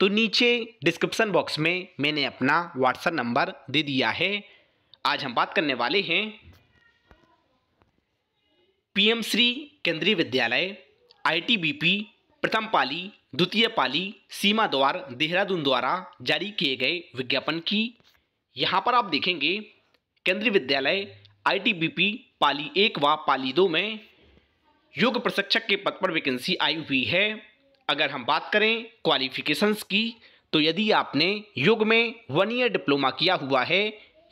तो नीचे description box में मैंने अपना व्हाट्सएप नंबर दे दिया है आज हम बात करने वाले हैं पीएम श्री केंद्रीय विद्यालय आईटीबीपी प्रथम पाली द्वितीय पाली सीमा द्वार देहरादून द्वारा जारी किए गए विज्ञापन की यहाँ पर आप देखेंगे केंद्रीय विद्यालय आईटीबीपी पाली एक व पाली दो में योग प्रशिक्षक के पद पर वैकेंसी आई हुई है अगर हम बात करें क्वालिफिकेशंस की तो यदि आपने योग में वन ईयर डिप्लोमा किया हुआ है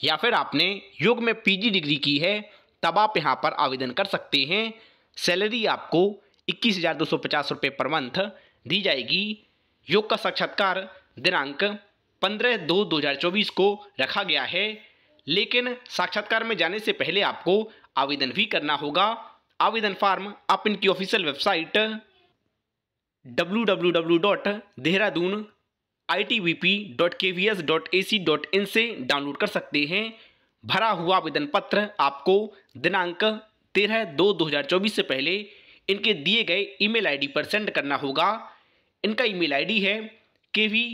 या फिर आपने योग में पीजी डिग्री की है तब आप यहाँ पर आवेदन कर सकते हैं सैलरी आपको इक्कीस हज़ार दो सौ पचास रुपये पर मंथ दी जाएगी योग का साक्षात्कार दिनांक पंद्रह दो दो हज़ार चौबीस को रखा गया है लेकिन साक्षात्कार में जाने से पहले आपको आवेदन भी करना होगा आवेदन फार्म आप इनकी official website W W W dot Dehradun I T V P dot K V S dot A C dot in से डाउनलोड कर सकते हैं भरा हुआ आवेदन पत्र आपको दिनांक तेरह दो दो हज़ार चौबीस से पहले इनके दिए गए ईमेल आईडी पर सेंड करना होगा इनका ईमेल आईडी है K V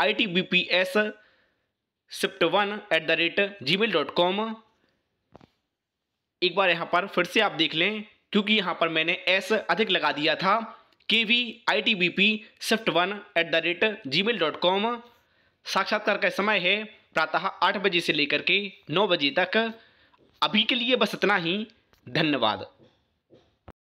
I T B P S shift one at the rate Gmail dot com एक बार यहाँ पर फिर से आप देख लें क्योंकि यहाँ पर मैंने एस अधिक लगा दिया था K V I T B P shift one at the rate Gmail dot com साक्षात्कार का समय है प्रातः आठ बजे से लेकर के नौ बजे तक अभी के लिए बस इतना ही धन्यवाद